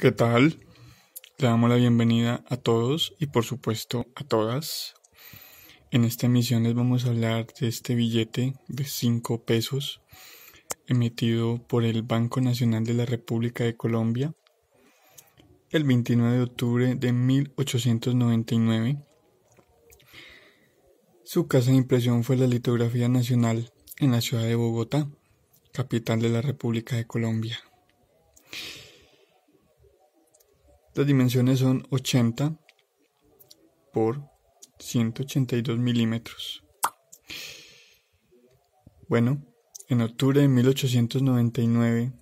¿Qué tal? Le damos la bienvenida a todos y por supuesto a todas. En esta emisión les vamos a hablar de este billete de 5 pesos emitido por el Banco Nacional de la República de Colombia el 29 de octubre de 1899. Su casa de impresión fue la Litografía Nacional en la ciudad de Bogotá, capital de la República de Colombia. Estas dimensiones son 80 por 182 milímetros. Bueno, en octubre de 1899,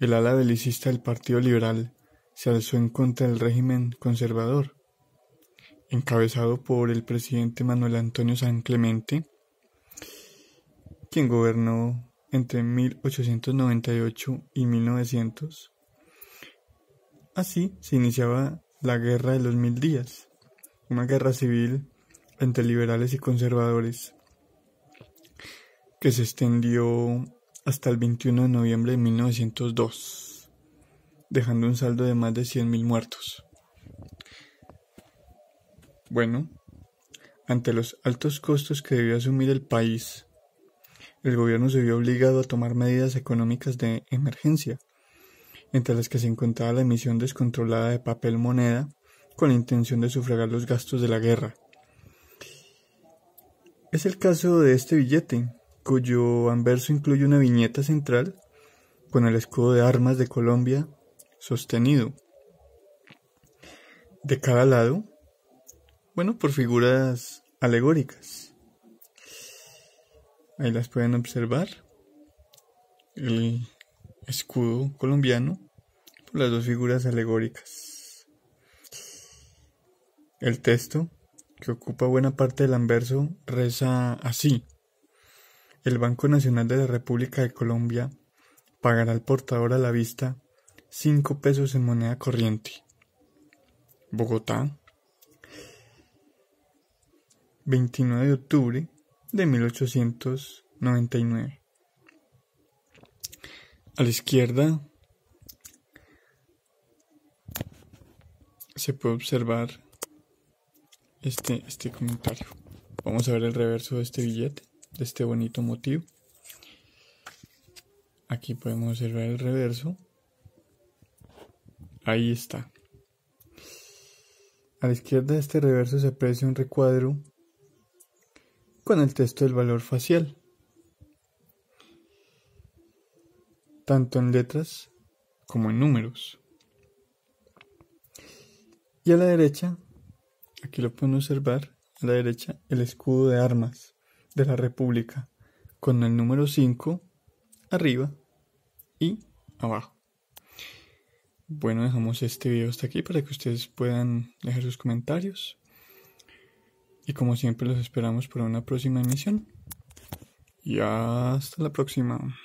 el ala belicista del Partido Liberal se alzó en contra del régimen conservador, encabezado por el presidente Manuel Antonio San Clemente, quien gobernó entre 1898 y 1900 Así ah, se iniciaba la Guerra de los Mil Días, una guerra civil entre liberales y conservadores que se extendió hasta el 21 de noviembre de 1902, dejando un saldo de más de 100.000 muertos. Bueno, ante los altos costos que debió asumir el país, el gobierno se vio obligado a tomar medidas económicas de emergencia entre las que se encontraba la emisión descontrolada de papel moneda con la intención de sufragar los gastos de la guerra. Es el caso de este billete, cuyo anverso incluye una viñeta central con el escudo de armas de Colombia sostenido. De cada lado, bueno, por figuras alegóricas. Ahí las pueden observar. El escudo colombiano por las dos figuras alegóricas. El texto, que ocupa buena parte del anverso, reza así. El Banco Nacional de la República de Colombia pagará al portador a la vista 5 pesos en moneda corriente. Bogotá, 29 de octubre de 1899. A la izquierda se puede observar este, este comentario. Vamos a ver el reverso de este billete, de este bonito motivo. Aquí podemos observar el reverso. Ahí está. A la izquierda de este reverso se aprecia un recuadro con el texto del valor facial. tanto en letras como en números. Y a la derecha, aquí lo pueden observar, a la derecha el escudo de armas de la República, con el número 5 arriba y abajo. Bueno, dejamos este video hasta aquí para que ustedes puedan dejar sus comentarios. Y como siempre los esperamos para una próxima emisión. Y hasta la próxima.